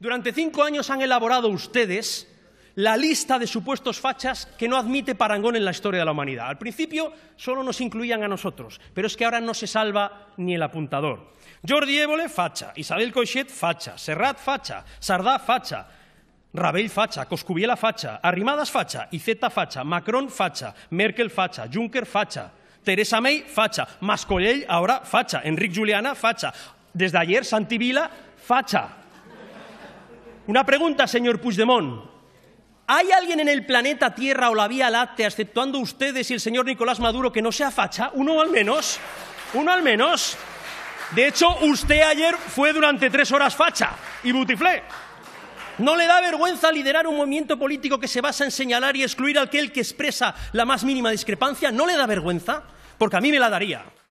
Durante cinco años han elaborado ustedes la lista de supuestos fachas que no admite parangón en la historia de la humanidad. Al principio solo nos incluían a nosotros, pero es que ahora no se salva ni el apuntador. Jordi Évole, facha. Isabel Coixet, facha. Serrat, facha. Sardá, facha. Rabel facha, Coscubiela facha, Arrimadas facha, Iceta facha, Macron facha, Merkel facha, Juncker facha, Teresa May facha, Mascollell ahora facha, Enrique Juliana facha, desde ayer Santibila facha. Una pregunta, señor Puigdemont. ¿Hay alguien en el planeta Tierra o la Vía Láctea, exceptuando ustedes y el señor Nicolás Maduro, que no sea facha? Uno al menos. Uno al menos. De hecho, usted ayer fue durante tres horas facha y butiflé. ¿No le da vergüenza liderar un movimiento político que se basa en señalar y excluir a aquel que expresa la más mínima discrepancia? ¿No le da vergüenza? Porque a mí me la daría.